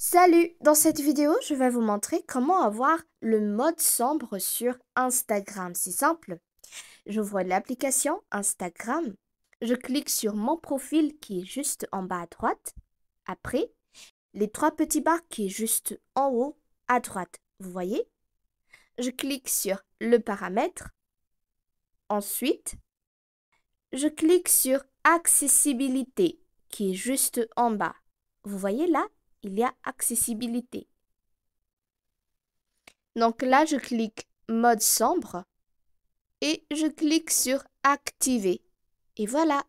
Salut Dans cette vidéo, je vais vous montrer comment avoir le mode sombre sur Instagram. C'est simple. je vois l'application Instagram. Je clique sur mon profil qui est juste en bas à droite. Après, les trois petits barres qui est juste en haut à droite. Vous voyez Je clique sur le paramètre. Ensuite, je clique sur accessibilité qui est juste en bas. Vous voyez là il y a accessibilité. Donc là, je clique mode sombre et je clique sur activer. Et voilà,